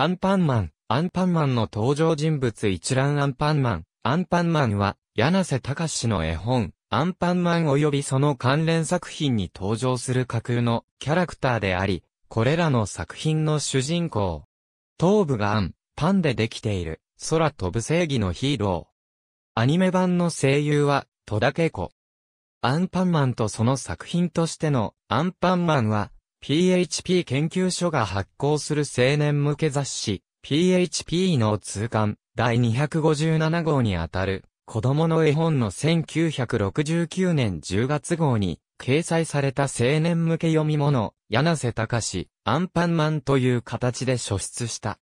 アンパンマン、アンパンマンの登場人物一覧アンパンマン、アンパンマンは、柳瀬隆史の絵本、アンパンマン及びその関連作品に登場する架空のキャラクターであり、これらの作品の主人公。頭部がアン、パンでできている、空飛ぶ正義のヒーロー。アニメ版の声優は、戸田恵子。アンパンマンとその作品としての、アンパンマンは、PHP 研究所が発行する青年向け雑誌、PHP の通刊第257号にあたる、子供の絵本の1969年10月号に、掲載された青年向け読み物、柳瀬隆、アンパンマンという形で初出した。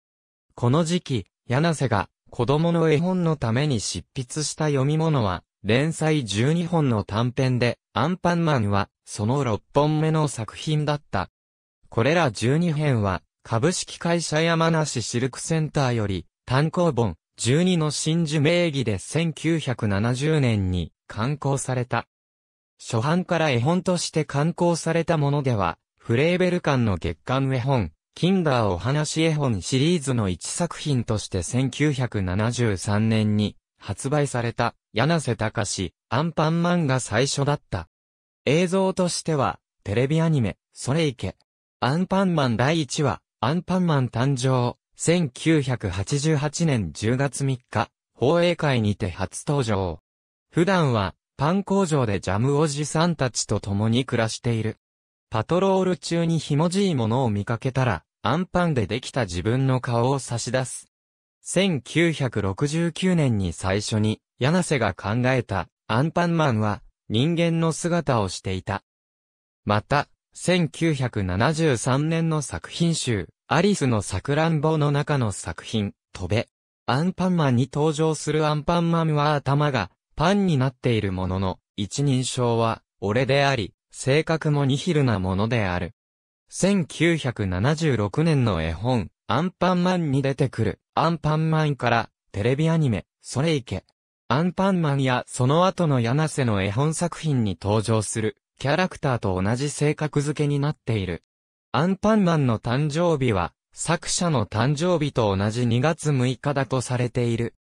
この時期、柳瀬が子供の絵本のために執筆した読み物は、連載12本の短編で、アンパンマンはその6本目の作品だった。これら12編は、株式会社山梨シルクセンターより、単行本、12の真珠名義で1970年に刊行された。初版から絵本として刊行されたものでは、フレーベル館の月刊絵本、キンダーお話絵本シリーズの1作品として1973年に発売された、柳瀬隆アンパンマンが最初だった。映像としては、テレビアニメ、それいけ。アンパンマン第1話、アンパンマン誕生、1988年10月3日、放映会にて初登場。普段は、パン工場でジャムおじさんたちと共に暮らしている。パトロール中にひもじいものを見かけたら、アンパンでできた自分の顔を差し出す。1969年に最初に、柳瀬が考えた、アンパンマンは、人間の姿をしていた。また、1973年の作品集、アリスのさくらんぼの中の作品、飛べ。アンパンマンに登場するアンパンマンは頭がパンになっているものの、一人称は俺であり、性格もニヒルなものである。1976年の絵本、アンパンマンに出てくる、アンパンマンから、テレビアニメ、それいけ、アンパンマンやその後の柳瀬の絵本作品に登場するキャラクターと同じ性格付けになっている。アンパンマンの誕生日は作者の誕生日と同じ2月6日だとされている。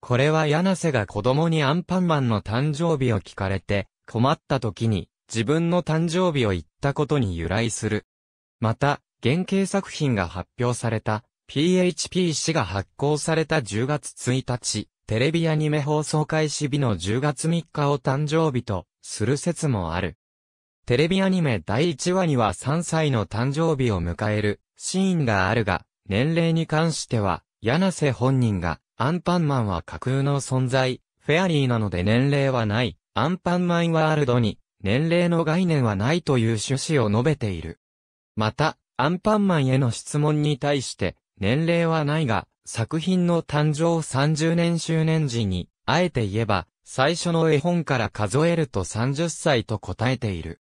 これは柳瀬が子供にアンパンマンの誕生日を聞かれて困った時に自分の誕生日を言ったことに由来する。また、原型作品が発表された PHP 誌が発行された10月1日、テレビアニメ放送開始日の10月3日を誕生日とする説もある。テレビアニメ第1話には3歳の誕生日を迎えるシーンがあるが、年齢に関しては、柳瀬本人が、アンパンマンは架空の存在、フェアリーなので年齢はない、アンパンマンワールドに、年齢の概念はないという趣旨を述べている。また、アンパンマンへの質問に対して、年齢はないが、作品の誕生30年周年時に、あえて言えば、最初の絵本から数えると30歳と答えている。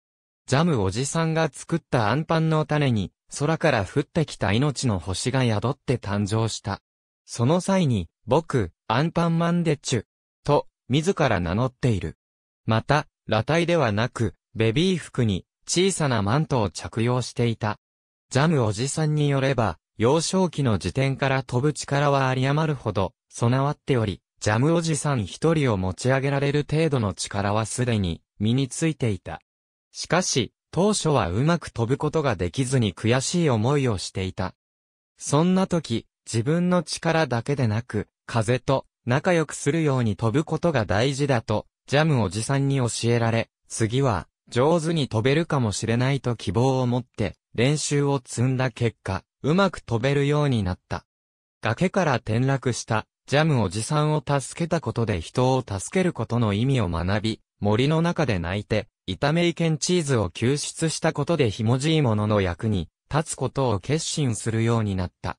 ジャムおじさんが作ったアンパンの種に、空から降ってきた命の星が宿って誕生した。その際に、僕、アンパンマンデチュ、と、自ら名乗っている。また、裸体ではなく、ベビー服に、小さなマントを着用していた。ジャムおじさんによれば、幼少期の時点から飛ぶ力は有り余るほど、備わっており、ジャムおじさん一人を持ち上げられる程度の力はすでに身についていた。しかし、当初はうまく飛ぶことができずに悔しい思いをしていた。そんな時、自分の力だけでなく、風と仲良くするように飛ぶことが大事だと、ジャムおじさんに教えられ、次は、上手に飛べるかもしれないと希望を持って、練習を積んだ結果、うまく飛べるようになった。崖から転落したジャムおじさんを助けたことで人を助けることの意味を学び、森の中で泣いて、痛めけんチーズを救出したことでひもじいものの役に立つことを決心するようになった。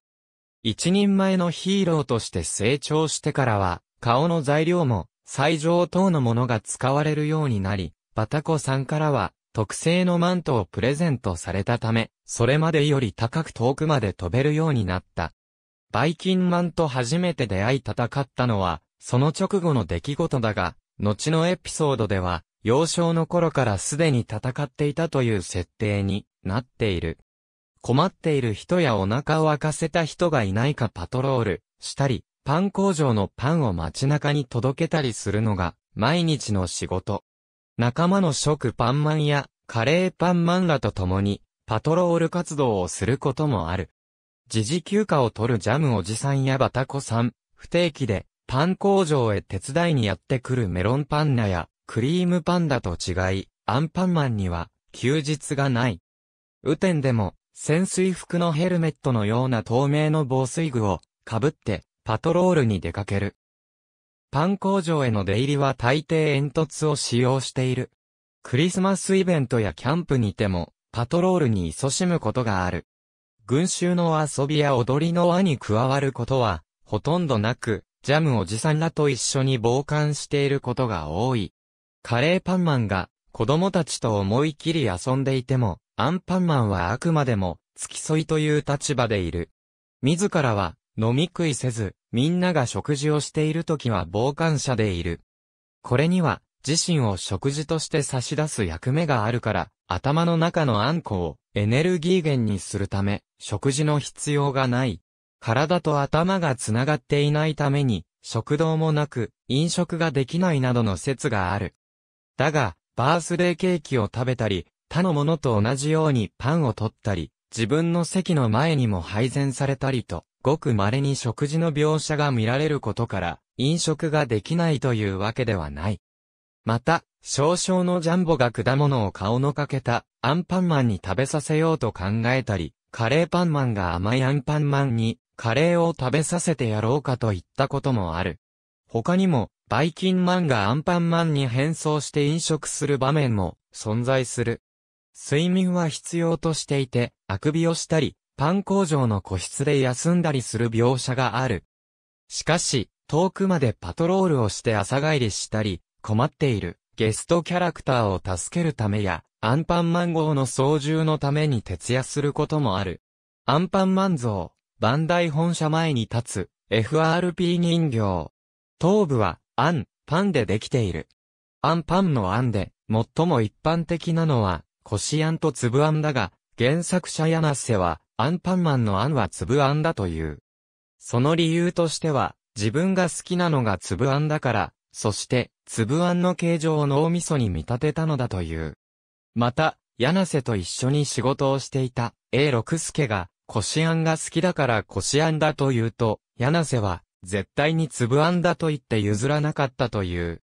一人前のヒーローとして成長してからは、顔の材料も、最上等のものが使われるようになり、バタコさんからは、特製のマントをプレゼントされたため、それまでより高く遠くまで飛べるようになった。バイキンマンと初めて出会い戦ったのは、その直後の出来事だが、後のエピソードでは、幼少の頃からすでに戦っていたという設定になっている。困っている人やお腹を空かせた人がいないかパトロールしたり、パン工場のパンを街中に届けたりするのが毎日の仕事。仲間の食パンマンやカレーパンマンらと共にパトロール活動をすることもある。時事休暇を取るジャムおじさんやバタコさん、不定期で、パン工場へ手伝いにやってくるメロンパンナや、クリームパンダと違い、アンパンマンには、休日がない。雨天でも、潜水服のヘルメットのような透明の防水具を、かぶって、パトロールに出かける。パン工場への出入りは大抵煙突を使用している。クリスマスイベントやキャンプにても、パトロールに勤しむことがある。群衆の遊びや踊りの輪に加わることは、ほとんどなく、ジャムおじさんらと一緒に傍観していることが多い。カレーパンマンが、子供たちと思い切り遊んでいても、アンパンマンはあくまでも、付き添いという立場でいる。自らは、飲み食いせず、みんなが食事をしている時は傍観者でいる。これには、自身を食事として差し出す役目があるから、頭の中のあんこをエネルギー源にするため、食事の必要がない。体と頭がつながっていないために、食堂もなく、飲食ができないなどの説がある。だが、バースデーケーキを食べたり、他のものと同じようにパンを取ったり、自分の席の前にも配膳されたりと、ごく稀に食事の描写が見られることから、飲食ができないというわけではない。また、少々のジャンボが果物を顔のかけた、アンパンマンに食べさせようと考えたり、カレーパンマンが甘いアンパンマンに、カレーを食べさせてやろうかといったこともある。他にも、バイキンマンがアンパンマンに変装して飲食する場面も存在する。睡眠は必要としていて、あくびをしたり、パン工場の個室で休んだりする描写がある。しかし、遠くまでパトロールをして朝帰りしたり、困っているゲストキャラクターを助けるためや、アンパンマン号の操縦のために徹夜することもある。アンパンマン像、バンダイ本社前に立つ、FRP 人形。頭部は、アン、パンでできている。アンパンのアンで、最も一般的なのは、コシアンと粒あんだが、原作者柳セは、アンパンマンのアンは粒あんだという。その理由としては、自分が好きなのが粒あんだから、そして、粒あんの形状を脳みそに見立てたのだという。また、柳瀬と一緒に仕事をしていた A 六助が、こしあんが好きだからこしあんだと言うと、柳瀬は、絶対に粒あんだと言って譲らなかったという。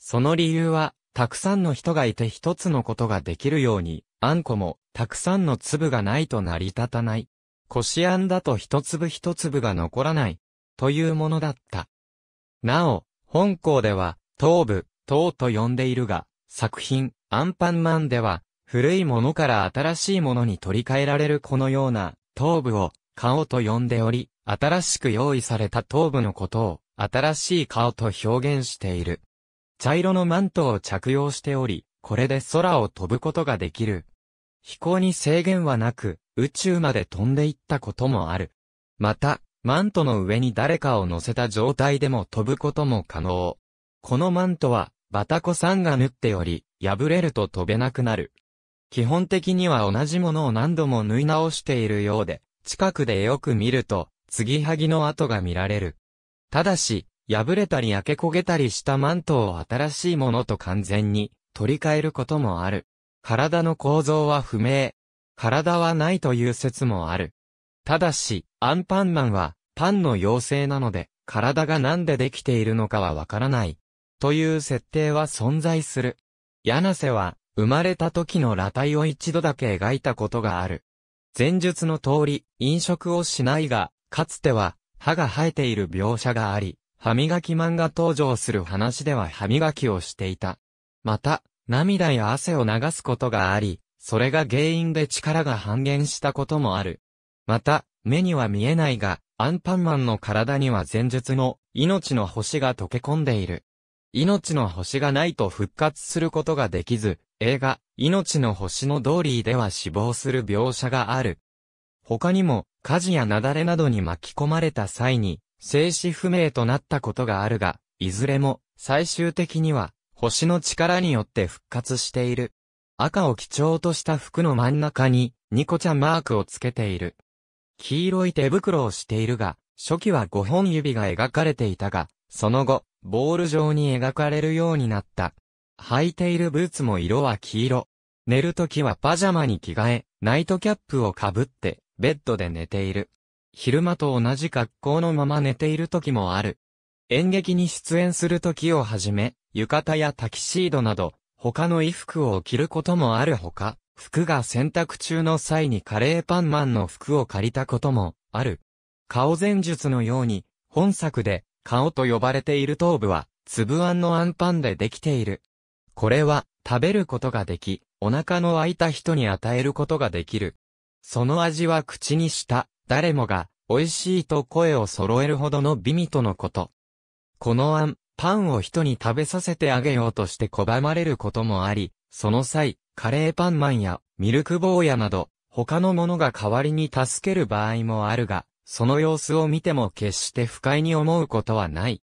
その理由は、たくさんの人がいて一つのことができるように、あんこも、たくさんの粒がないと成り立たない。こしあんだと一粒一粒が残らない、というものだった。なお、本校では、東部、東と呼んでいるが、作品、アンパンマンでは、古いものから新しいものに取り替えられるこのような、頭部を、顔と呼んでおり、新しく用意された頭部のことを、新しい顔と表現している。茶色のマントを着用しており、これで空を飛ぶことができる。飛行に制限はなく、宇宙まで飛んでいったこともある。また、マントの上に誰かを乗せた状態でも飛ぶことも可能。このマントは、バタコさんが縫っており、破れると飛べなくなる。基本的には同じものを何度も縫い直しているようで、近くでよく見ると、継ぎはぎの跡が見られる。ただし、破れたり焼け焦げたりしたマントを新しいものと完全に取り替えることもある。体の構造は不明。体はないという説もある。ただし、アンパンマンは、パンの妖精なので、体がなんでできているのかはわからない。という設定は存在する。柳瀬は、生まれた時の裸体を一度だけ描いたことがある。前述の通り、飲食をしないが、かつては、歯が生えている描写があり、歯磨きマンが登場する話では歯磨きをしていた。また、涙や汗を流すことがあり、それが原因で力が半減したこともある。また、目には見えないが、アンパンマンの体には前述の命の星が溶け込んでいる。命の星がないと復活することができず、映画、命の星のドーリーでは死亡する描写がある。他にも、火事や雪崩などに巻き込まれた際に、生死不明となったことがあるが、いずれも、最終的には、星の力によって復活している。赤を基調とした服の真ん中に、ニコちゃんマークをつけている。黄色い手袋をしているが、初期は5本指が描かれていたが、その後、ボール状に描かれるようになった。履いているブーツも色は黄色。寝るときはパジャマに着替え、ナイトキャップをかぶって、ベッドで寝ている。昼間と同じ格好のまま寝ている時もある。演劇に出演する時をはじめ、浴衣やタキシードなど、他の衣服を着ることもあるほか、服が洗濯中の際にカレーパンマンの服を借りたこともある。顔前述のように、本作で顔と呼ばれている頭部は、粒あんのあんパンでできている。これは、食べることができ、お腹の空いた人に与えることができる。その味は口にした、誰もが、美味しいと声を揃えるほどの美味とのこと。このあん、パンを人に食べさせてあげようとして拒まれることもあり、その際、カレーパンマンやミルク坊やなど、他の者が代わりに助ける場合もあるが、その様子を見ても決して不快に思うことはない。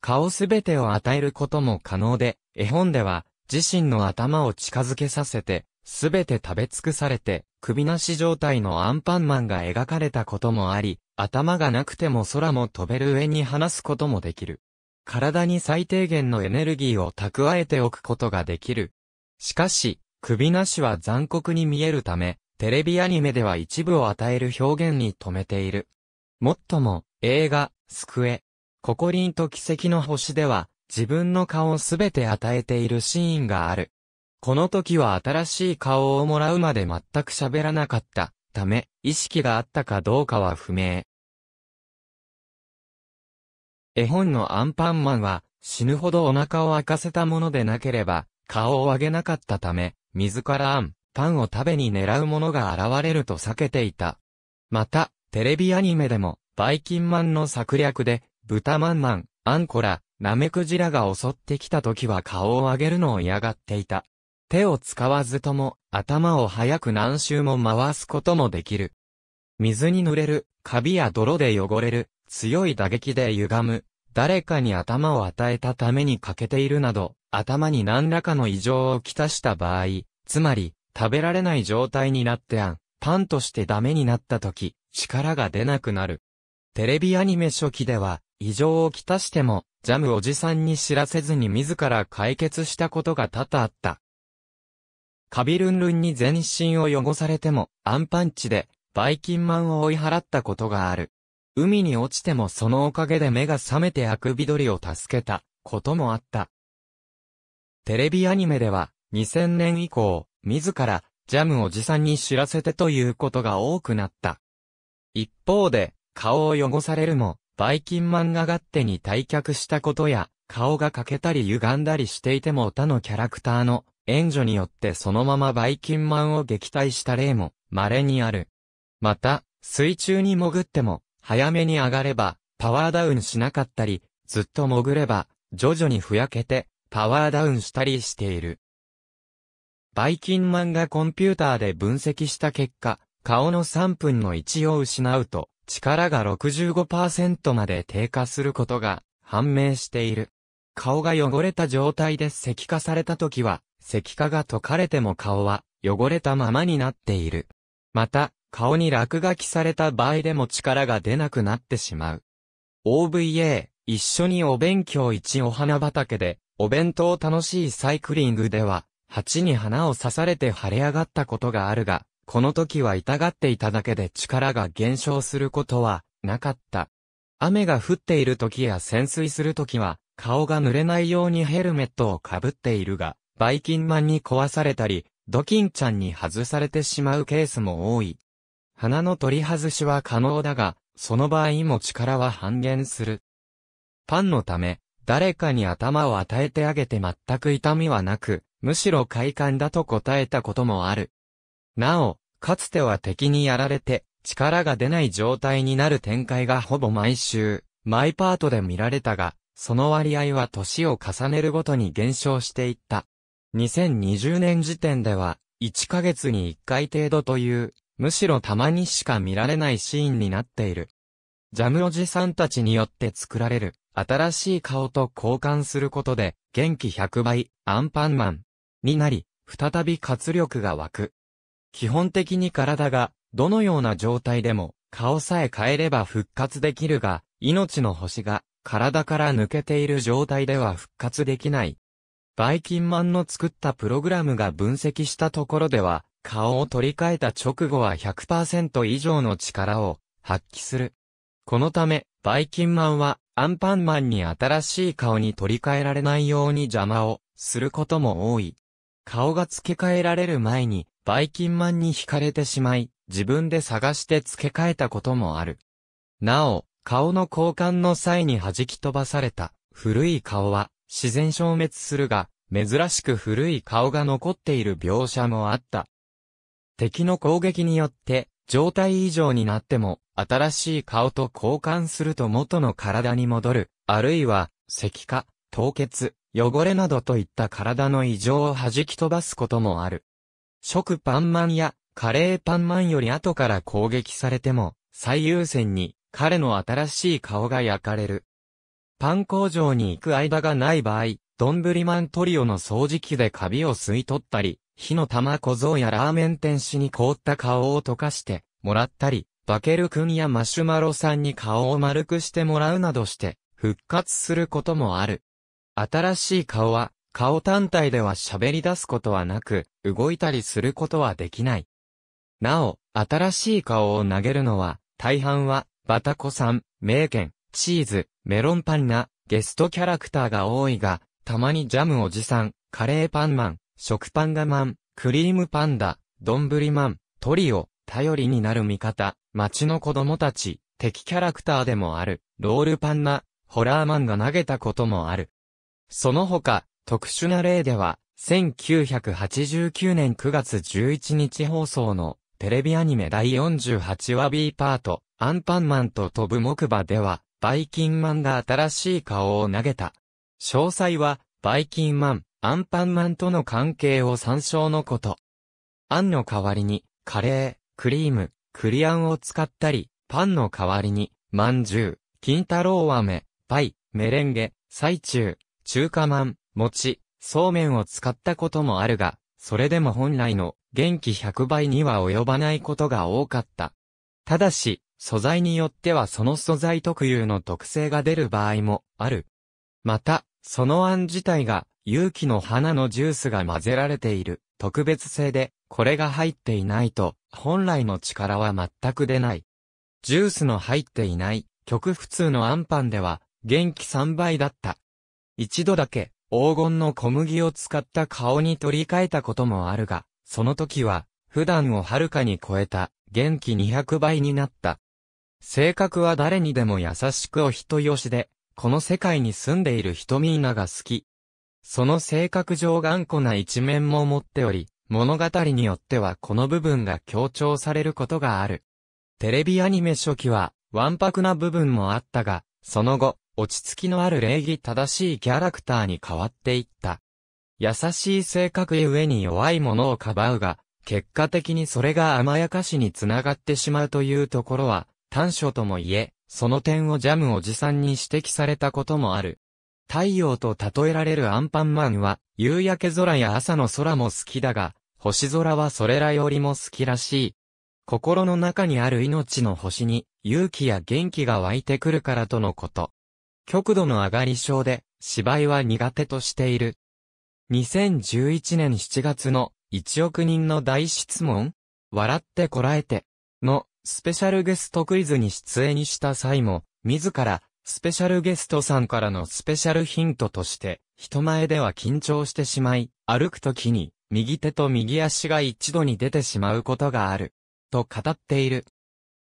顔すべてを与えることも可能で、絵本では、自身の頭を近づけさせて、すべて食べ尽くされて、首なし状態のアンパンマンが描かれたこともあり、頭がなくても空も飛べる上に話すこともできる。体に最低限のエネルギーを蓄えておくことができる。しかし、首なしは残酷に見えるため、テレビアニメでは一部を与える表現に止めている。もっとも、映画、スクエ、ココリンと奇跡の星では、自分の顔をすべて与えているシーンがある。この時は新しい顔をもらうまで全く喋らなかった、ため、意識があったかどうかは不明。絵本のアンパンマンは、死ぬほどお腹を開かせたものでなければ、顔を上げなかったため、自らあん、パンを食べに狙う者が現れると避けていた。また、テレビアニメでも、バイキンマンの策略で、豚マンマン、アンコラ、ナメクジラが襲ってきた時は顔を上げるのを嫌がっていた。手を使わずとも、頭を早く何周も回すこともできる。水に濡れる、カビや泥で汚れる、強い打撃で歪む、誰かに頭を与えたために欠けているなど、頭に何らかの異常をきたした場合、つまり、食べられない状態になってあん、パンとしてダメになった時、力が出なくなる。テレビアニメ初期では、異常をきたしても、ジャムおじさんに知らせずに自ら解決したことが多々あった。カビルンルンに全身を汚されても、アンパンチで、バイキンマンを追い払ったことがある。海に落ちてもそのおかげで目が覚めてあくびドリを助けた、こともあった。テレビアニメでは、2000年以降、自ら、ジャムおじさんに知らせてということが多くなった。一方で、顔を汚されるも、バイキンマンが勝手に退却したことや、顔が欠けたり歪んだりしていても他のキャラクターの援助によってそのままバイキンマンを撃退した例も稀にある。また、水中に潜っても、早めに上がれば、パワーダウンしなかったり、ずっと潜れば、徐々にふやけて、パワーダウンしたりしている。バイキンマンがコンピューターで分析した結果、顔の3分の1を失うと、力が65%まで低下することが判明している。顔が汚れた状態で石化された時は、石化が解かれても顔は汚れたままになっている。また、顔に落書きされた場合でも力が出なくなってしまう。OVA、一緒にお勉強一お花畑でお弁当楽しいサイクリングでは、鉢に花を刺されて腫れ上がったことがあるが、この時は痛がっていただけで力が減少することはなかった。雨が降っている時や潜水する時は、顔が濡れないようにヘルメットをかぶっているが、バイキンマンに壊されたり、ドキンちゃんに外されてしまうケースも多い。鼻の取り外しは可能だが、その場合も力は半減する。パンのため、誰かに頭を与えてあげて全く痛みはなく、むしろ快感だと答えたこともある。なお、かつては敵にやられて、力が出ない状態になる展開がほぼ毎週、マイパートで見られたが、その割合は年を重ねるごとに減少していった。2020年時点では、1ヶ月に1回程度という、むしろたまにしか見られないシーンになっている。ジャムおじさんたちによって作られる、新しい顔と交換することで、元気100倍、アンパンマンになり、再び活力が湧く。基本的に体が、どのような状態でも、顔さえ変えれば復活できるが、命の星が、体から抜けている状態では復活できない。バイキンマンの作ったプログラムが分析したところでは、顔を取り替えた直後は100%以上の力を発揮する。このため、バイキンマンはアンパンマンに新しい顔に取り替えられないように邪魔をすることも多い。顔が付け替えられる前に、バイキンマンに惹かれてしまい、自分で探して付け替えたこともある。なお、顔の交換の際に弾き飛ばされた古い顔は自然消滅するが、珍しく古い顔が残っている描写もあった。敵の攻撃によって状態異常になっても新しい顔と交換すると元の体に戻る、あるいは、石化、凍結、汚れなどといった体の異常を弾き飛ばすこともある。食パンマンやカレーパンマンより後から攻撃されても、最優先に彼の新しい顔が焼かれる。パン工場に行く間がない場合、どんぶりマントリオの掃除機でカビを吸い取ったり、火の玉小僧やラーメン天使に凍った顔を溶かしてもらったり、バケル君やマシュマロさんに顔を丸くしてもらうなどして、復活することもある。新しい顔は、顔単体では喋り出すことはなく、動いたりすることはできない。なお、新しい顔を投げるのは、大半は、バタコさん、名犬、チーズ、メロンパンな、ゲストキャラクターが多いが、たまにジャムおじさん、カレーパンマン、食パンガマン、クリームパンダ、どんぶりマン、トリオ、頼りになる味方、街の子供たち、敵キャラクターでもある、ロールパンナ、ホラーマンが投げたこともある。その他、特殊な例では、1989年9月11日放送の、テレビアニメ第48話 B パート、アンパンマンと飛ぶ木馬では、バイキンマンが新しい顔を投げた。詳細は、バイキンマン、アンパンマンとの関係を参照のこと。アンの代わりに、カレー、クリーム、栗あんを使ったり、パンの代わりに、まんじゅう、金太郎飴、パイ、メレンゲ、最中、中華まん、餅、そうめんを使ったこともあるが、それでも本来の元気100倍には及ばないことが多かった。ただし、素材によってはその素材特有の特性が出る場合もある。また、そのあん自体が、勇気の花のジュースが混ぜられている特別性で、これが入っていないと、本来の力は全く出ない。ジュースの入っていない、極普通のアンパンでは、元気3倍だった。一度だけ、黄金の小麦を使った顔に取り替えたこともあるが、その時は、普段をはるかに超えた、元気200倍になった。性格は誰にでも優しくお人よしで、この世界に住んでいる人みんなが好き。その性格上頑固な一面も持っており、物語によってはこの部分が強調されることがある。テレビアニメ初期は、わんぱくな部分もあったが、その後、落ち着きのある礼儀正しいキャラクターに変わっていった。優しい性格ゆえに弱いものをかばうが、結果的にそれが甘やかしにつながってしまうというところは、短所とも言え、その点をジャムおじさんに指摘されたこともある。太陽と例えられるアンパンマンは、夕焼け空や朝の空も好きだが、星空はそれらよりも好きらしい。心の中にある命の星に勇気や元気が湧いてくるからとのこと。極度の上がり症で芝居は苦手としている。2011年7月の1億人の大質問笑ってこらえてのスペシャルゲストクイズに出演した際も自らスペシャルゲストさんからのスペシャルヒントとして人前では緊張してしまい歩くときに右手と右足が一度に出てしまうことがある、と語っている。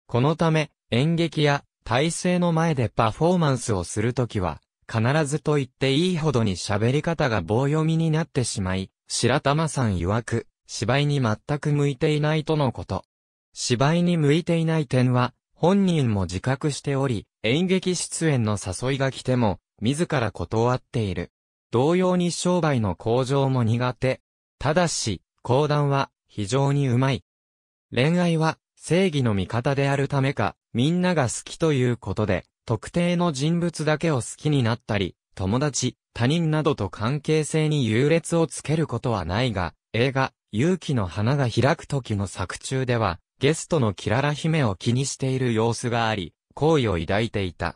このため、演劇や体制の前でパフォーマンスをするときは、必ずと言っていいほどに喋り方が棒読みになってしまい、白玉さん曰く、芝居に全く向いていないとのこと。芝居に向いていない点は、本人も自覚しており、演劇出演の誘いが来ても、自ら断っている。同様に商売の向上も苦手、ただし、講談は非常にうまい。恋愛は正義の味方であるためか、みんなが好きということで、特定の人物だけを好きになったり、友達、他人などと関係性に優劣をつけることはないが、映画、勇気の花が開く時の作中では、ゲストのキララ姫を気にしている様子があり、好意を抱いていた。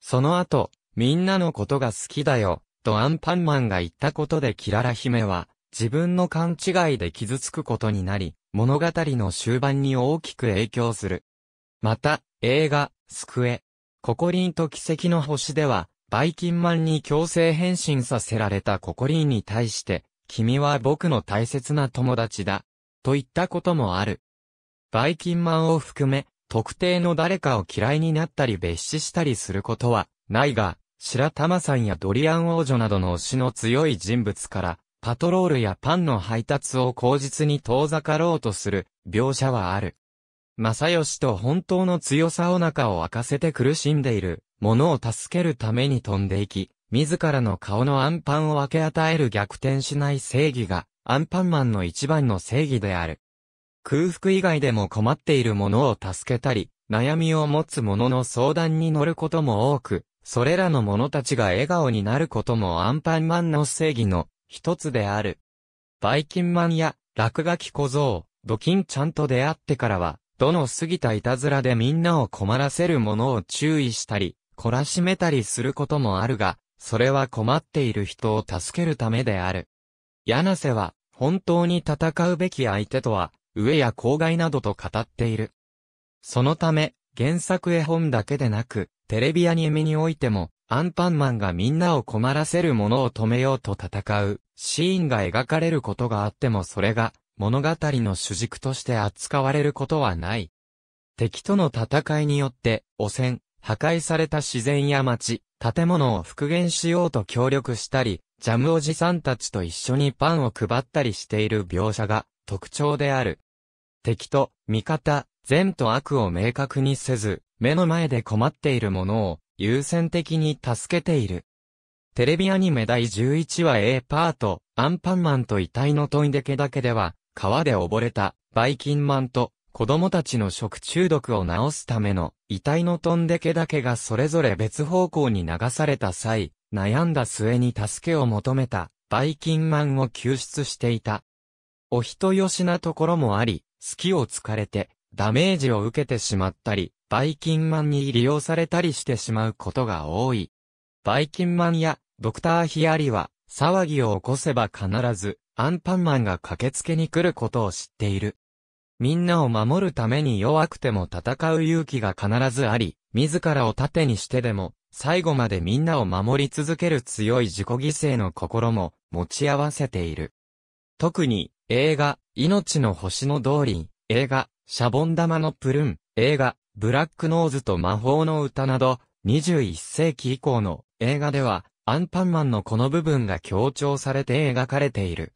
その後、みんなのことが好きだよ、とアンパンマンが言ったことでキララ姫は、自分の勘違いで傷つくことになり、物語の終盤に大きく影響する。また、映画、救え。ココリンと奇跡の星では、バイキンマンに強制変身させられたココリンに対して、君は僕の大切な友達だ、と言ったこともある。バイキンマンを含め、特定の誰かを嫌いになったり蔑視したりすることは、ないが、白玉さんやドリアン王女などの推しの強い人物から、パトロールやパンの配達を口実に遠ざかろうとする描写はある。正義と本当の強さを中を明かせて苦しんでいる、ものを助けるために飛んでいき、自らの顔のアンパンを分け与える逆転しない正義が、アンパンマンの一番の正義である。空腹以外でも困っているものを助けたり、悩みを持つ者の相談に乗ることも多く、それらの者たちが笑顔になることもアンパンマンの正義の一つである。バイキンマンや落書き小僧、ドキンちゃんと出会ってからは、どの過ぎたいたずらでみんなを困らせるものを注意したり、懲らしめたりすることもあるが、それは困っている人を助けるためである。柳瀬は、本当に戦うべき相手とは、上や公害などと語っている。そのため、原作絵本だけでなく、テレビアニメにおいても、アンパンマンがみんなを困らせるものを止めようと戦うシーンが描かれることがあってもそれが物語の主軸として扱われることはない。敵との戦いによって汚染、破壊された自然や街、建物を復元しようと協力したり、ジャムおじさんたちと一緒にパンを配ったりしている描写が特徴である。敵と味方、善と悪を明確にせず、目の前で困っているものを優先的に助けている。テレビアニメ第11話 A パート、アンパンマンと遺体のトイデケだけでは、川で溺れた、バイキンマンと、子供たちの食中毒を治すための、遺体のトンデケだけがそれぞれ別方向に流された際、悩んだ末に助けを求めた、バイキンマンを救出していた。お人よしなところもあり、隙を突かれて、ダメージを受けてしまったり、バイキンマンに利用されたりしてしまうことが多い。バイキンマンやドクターヒアリは騒ぎを起こせば必ずアンパンマンが駆けつけに来ることを知っている。みんなを守るために弱くても戦う勇気が必ずあり、自らを盾にしてでも、最後までみんなを守り続ける強い自己犠牲の心も持ち合わせている。特に、映画、命の星の通り、映画、シャボン玉のプルーン、映画、ブラックノーズと魔法の歌など、21世紀以降の映画では、アンパンマンのこの部分が強調されて描かれている。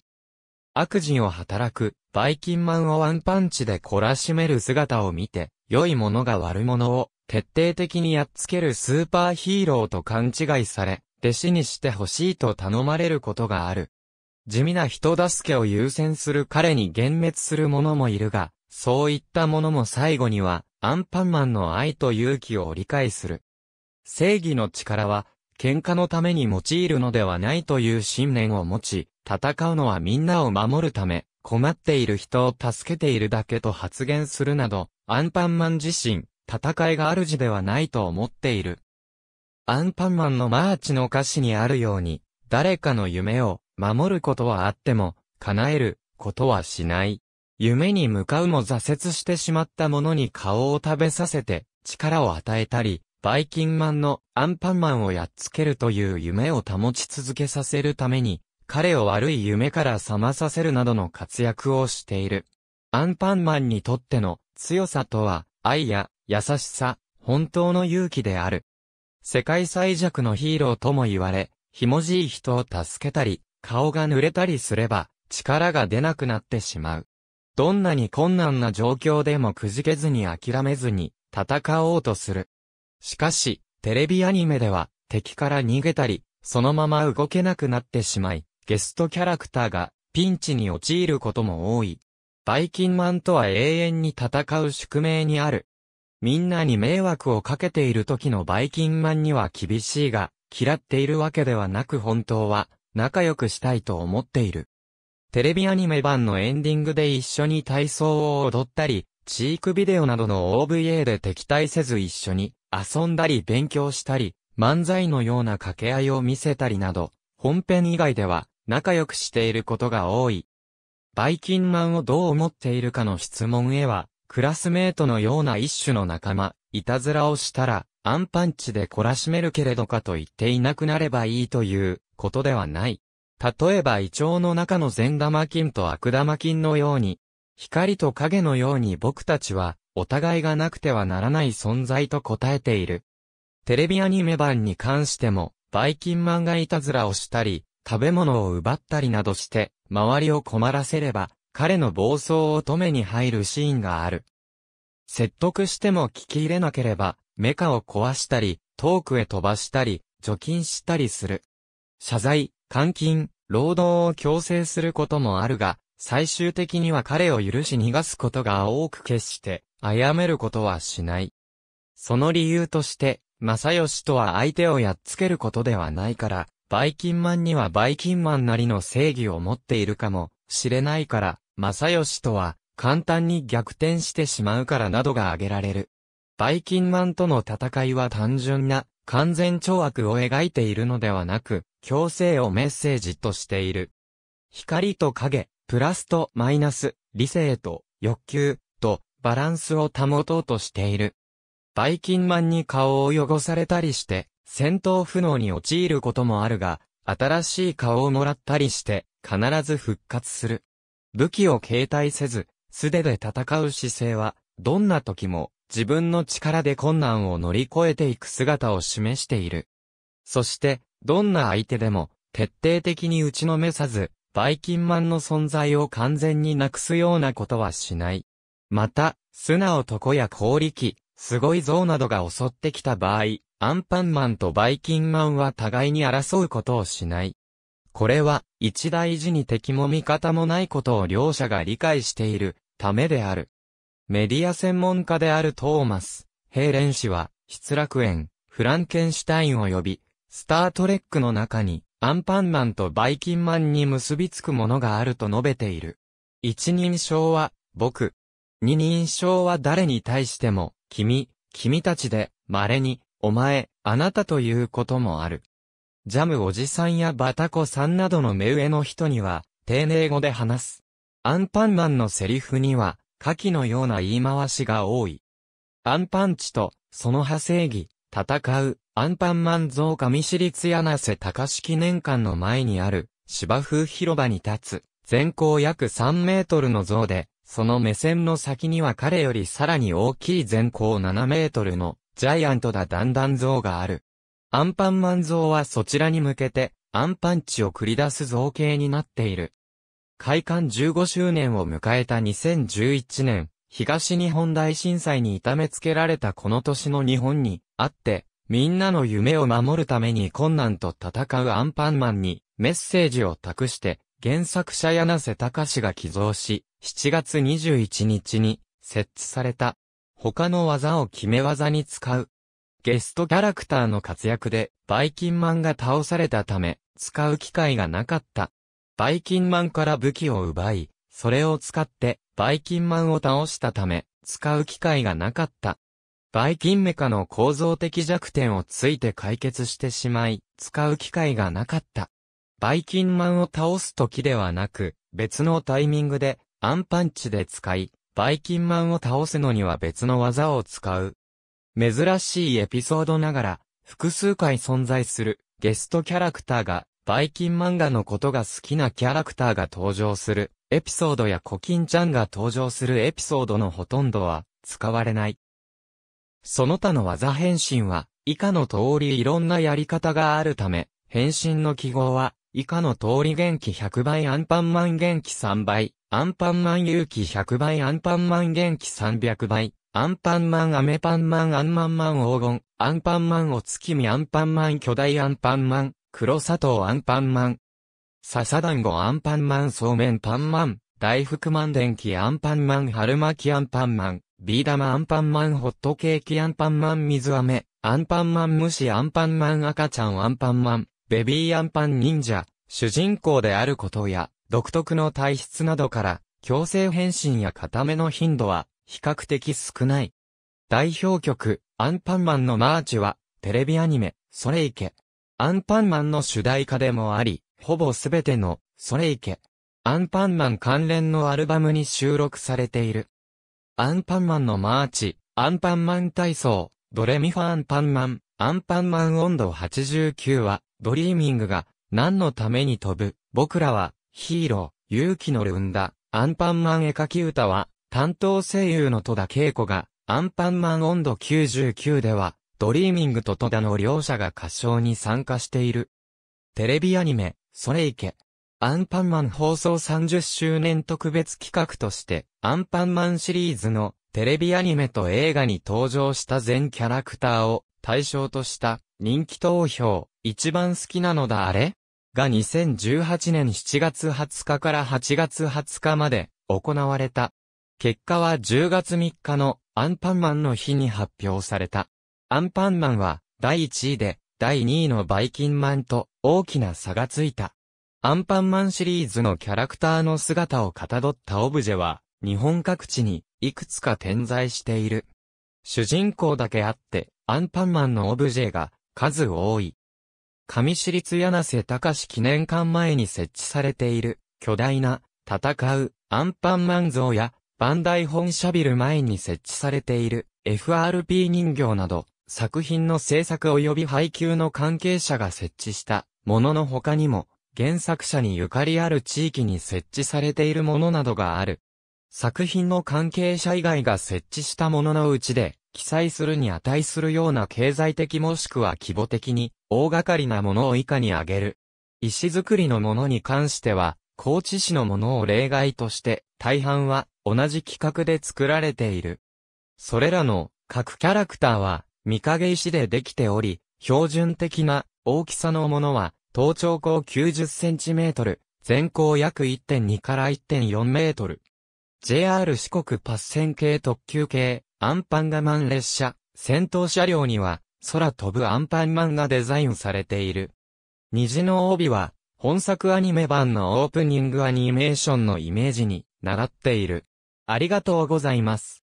悪人を働く、バイキンマンをワンパンチで懲らしめる姿を見て、良いものが悪者を徹底的にやっつけるスーパーヒーローと勘違いされ、弟子にしてほしいと頼まれることがある。地味な人助けを優先する彼に幻滅する者もいるが、そういったものも最後には、アンパンマンの愛と勇気を理解する。正義の力は、喧嘩のために用いるのではないという信念を持ち、戦うのはみんなを守るため、困っている人を助けているだけと発言するなど、アンパンマン自身、戦いが主ではないと思っている。アンパンマンのマーチの歌詞にあるように、誰かの夢を守ることはあっても、叶えることはしない。夢に向かうも挫折してしまった者に顔を食べさせて、力を与えたり、バイキンマンのアンパンマンをやっつけるという夢を保ち続けさせるために、彼を悪い夢から覚まさせるなどの活躍をしている。アンパンマンにとっての強さとは、愛や優しさ、本当の勇気である。世界最弱のヒーローとも言われ、ひもじい人を助けたり、顔が濡れたりすれば、力が出なくなってしまう。どんなに困難な状況でもくじけずに諦めずに戦おうとする。しかし、テレビアニメでは敵から逃げたり、そのまま動けなくなってしまい、ゲストキャラクターがピンチに陥ることも多い。バイキンマンとは永遠に戦う宿命にある。みんなに迷惑をかけている時のバイキンマンには厳しいが、嫌っているわけではなく本当は仲良くしたいと思っている。テレビアニメ版のエンディングで一緒に体操を踊ったり、チークビデオなどの OVA で敵対せず一緒に遊んだり勉強したり、漫才のような掛け合いを見せたりなど、本編以外では仲良くしていることが多い。バイキンマンをどう思っているかの質問へは、クラスメートのような一種の仲間、いたずらをしたら、アンパンチで懲らしめるけれどかと言っていなくなればいいということではない。例えば胃腸の中の善玉菌と悪玉菌のように、光と影のように僕たちは、お互いがなくてはならない存在と答えている。テレビアニメ版に関しても、バイキンマンがいたずらをしたり、食べ物を奪ったりなどして、周りを困らせれば、彼の暴走を止めに入るシーンがある。説得しても聞き入れなければ、メカを壊したり、遠くへ飛ばしたり、除菌したりする。謝罪、監禁、労働を強制することもあるが、最終的には彼を許し逃がすことが多く決して、殺めることはしない。その理由として、正義とは相手をやっつけることではないから、バイキンマンにはバイキンマンなりの正義を持っているかもしれないから、正義とは簡単に逆転してしまうからなどが挙げられる。バイキンマンとの戦いは単純な完全懲悪を描いているのではなく、強制をメッセージとしている。光と影、プラスとマイナス、理性と欲求とバランスを保とうとしている。バイキンマンに顔を汚されたりして、戦闘不能に陥ることもあるが、新しい顔をもらったりして、必ず復活する。武器を携帯せず、素手で戦う姿勢は、どんな時も、自分の力で困難を乗り越えていく姿を示している。そして、どんな相手でも、徹底的に打ちのめさず、バイキンマンの存在を完全になくすようなことはしない。また、素直とこや効力、すごい像などが襲ってきた場合、アンパンマンとバイキンマンは互いに争うことをしない。これは、一大事に敵も味方もないことを両者が理解している、ためである。メディア専門家であるトーマス、ヘーレン氏は、失楽園、フランケンシュタイン及び、スタートレックの中に、アンパンマンとバイキンマンに結びつくものがあると述べている。一人称は、僕。二人称は誰に対しても、君、君たちで、稀に、お前、あなたということもある。ジャムおじさんやバタコさんなどの目上の人には、丁寧語で話す。アンパンマンのセリフには、下記のような言い回しが多い。アンパンチと、その派生義、戦う、アンパンマン像上市立柳瀬隆記念館の前にある、芝生広場に立つ、全高約3メートルの像で、その目線の先には彼よりさらに大きい全高7メートルの、ジャイアントだだんだん像がある。アンパンマン像はそちらに向けて、アンパンチを繰り出す造形になっている。開館15周年を迎えた2011年、東日本大震災に痛めつけられたこの年の日本にあって、みんなの夢を守るために困難と戦うアンパンマンにメッセージを託して、原作者柳瀬隆が寄贈し、7月21日に設置された。他の技を決め技に使う。ゲストキャラクターの活躍で、バイキンマンが倒されたため、使う機会がなかった。バイキンマンから武器を奪い、それを使って、バイキンマンを倒したため、使う機会がなかった。バイキンメカの構造的弱点をついて解決してしまい、使う機会がなかった。バイキンマンを倒す時ではなく、別のタイミングで、アンパンチで使い、バイキンマンを倒すのには別の技を使う。珍しいエピソードながら、複数回存在するゲストキャラクターがバイキン漫画のことが好きなキャラクターが登場する、エピソードやコキンちゃんが登場するエピソードのほとんどは、使われない。その他の技変身は、以下の通りいろんなやり方があるため、変身の記号は、以下の通り元気100倍アンパンマン元気3倍、アンパンマン勇気100倍アンパンマン元気300倍、アンパンマンアメパンマンアンマンマン黄金、アンパンマンお月見アンパンマン巨大アンパンマン、黒砂糖アンパンマン。笹団子アンパンマンそうめんパンマン。大福マン電気アンパンマン春巻きアンパンマン。ビー玉アンパンマンホットケーキアンパンマン水飴。アンパンマン虫アンパンマン赤ちゃんアンパンマン。ベビーアンパン忍者。主人公であることや、独特の体質などから、強制変身や固めの頻度は、比較的少ない。代表曲、アンパンマンのマーチは、テレビアニメ、それいけ、アンパンマンの主題歌でもあり、ほぼすべての、それいけ。アンパンマン関連のアルバムに収録されている。アンパンマンのマーチ、アンパンマン体操、ドレミファアンパンマン、アンパンマン温度89は、ドリーミングが、何のために飛ぶ、僕らは、ヒーロー、勇気のるんだ、アンパンマン絵描き歌は、担当声優の戸田恵子が、アンパンマン温度99では、ドリーミングと戸田の両者が歌唱に参加している。テレビアニメ、それいけ。アンパンマン放送30周年特別企画として、アンパンマンシリーズのテレビアニメと映画に登場した全キャラクターを対象とした人気投票、一番好きなのだあれが2018年7月20日から8月20日まで行われた。結果は10月3日のアンパンマンの日に発表された。アンパンマンは、第1位で、第2位のバイキンマンと、大きな差がついた。アンパンマンシリーズのキャラクターの姿をかたどったオブジェは、日本各地に、いくつか点在している。主人公だけあって、アンパンマンのオブジェが、数多い。上市立柳瀬隆記念館前に設置されている、巨大な、戦う、アンパンマン像や、バンダイ本社ビル前に設置されている、FRP 人形など、作品の制作及び配給の関係者が設置したものの他にも、原作者にゆかりある地域に設置されているものなどがある。作品の関係者以外が設置したもののうちで、記載するに値するような経済的もしくは規模的に、大掛かりなものを以下に挙げる。石造りのものに関しては、高知市のものを例外として、大半は同じ企画で作られている。それらの各キャラクターは三影石でできており、標準的な大きさのものは、頭頂高90センチメートル、全高約1.2から1.4メートル。JR 四国パッセン系特急系、アンパンガマン列車、先頭車両には、空飛ぶアンパンマンがデザインされている。虹の帯は、本作アニメ版のオープニングアニメーションのイメージに、習っている。ありがとうございます。